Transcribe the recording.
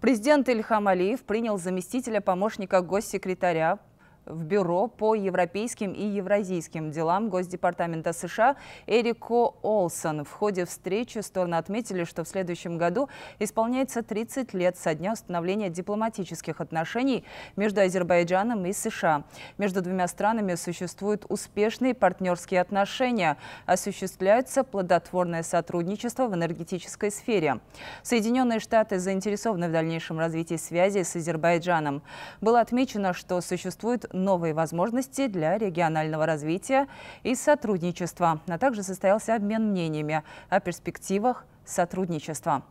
Президент Ильхам Алиев принял заместителя помощника госсекретаря в Бюро по европейским и евразийским делам Госдепартамента США Эрико Олсон. В ходе встречи стороны отметили, что в следующем году исполняется 30 лет со дня установления дипломатических отношений между Азербайджаном и США. Между двумя странами существуют успешные партнерские отношения, осуществляется плодотворное сотрудничество в энергетической сфере. Соединенные Штаты заинтересованы в дальнейшем развитии связи с Азербайджаном. Было отмечено, что существует новые возможности для регионального развития и сотрудничества, а также состоялся обмен мнениями о перспективах сотрудничества.